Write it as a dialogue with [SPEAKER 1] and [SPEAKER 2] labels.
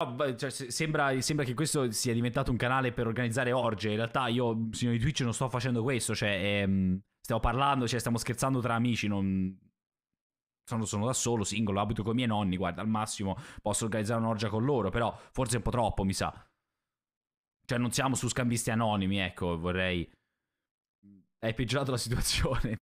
[SPEAKER 1] Ah, cioè, sembra, sembra, che questo sia diventato un canale per organizzare orge. In realtà, io, signori di Twitch, non sto facendo questo. Cioè, ehm, stiamo parlando, cioè, stiamo scherzando tra amici. Non... Sono, sono, da solo, singolo, abito con i miei nonni. Guarda, al massimo posso organizzare un'orgia con loro. Però, forse è un po' troppo, mi sa. Cioè, non siamo su scambisti anonimi, ecco, vorrei. È peggiorato la situazione.